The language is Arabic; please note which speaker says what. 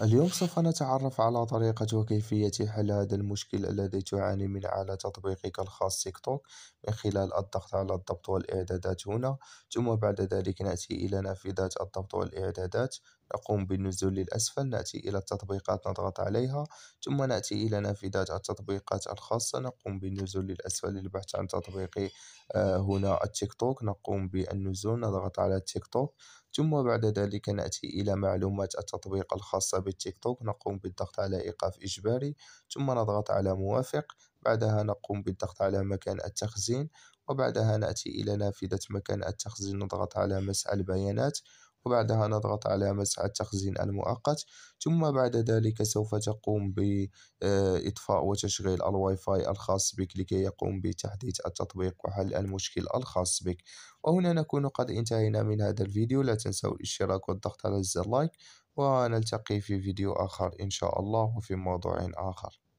Speaker 1: اليوم سوف نتعرف على طريقة وكيفية حل هذا المشكل الذي تعاني من على تطبيقك الخاص تيك توك من خلال الضغط على الضبط والإعدادات هنا ثم بعد ذلك نأتي إلى نافذة الضبط والإعدادات نقوم بالنزول للأسفل نأتي إلى التطبيقات نضغط عليها ثم نأتي إلى نافذة التطبيقات الخاصة نقوم بالنزول للأسفل للبحث عن تطبيق آه، هنا التيك توك نقوم بالنزول نضغط على التيك توك ثم بعد ذلك نأتي إلى معلومات التطبيق الخاصة حساب توك نقوم بالضغط على إيقاف إجباري ثم نضغط على موافق بعدها نقوم بالضغط على مكان التخزين وبعدها نأتي إلى نافذة مكان التخزين نضغط على مسح البيانات وبعدها نضغط على مسح التخزين المؤقت ثم بعد ذلك سوف تقوم بإطفاء آه، وتشغيل الواي فاي الخاص بك لكي يقوم بتحديث التطبيق وحل المشكل الخاص بك وهنا نكون قد انتهينا من هذا الفيديو لا تنسوا الاشتراك والضغط على زر لايك ونلتقي في فيديو آخر إن شاء الله وفي موضوع آخر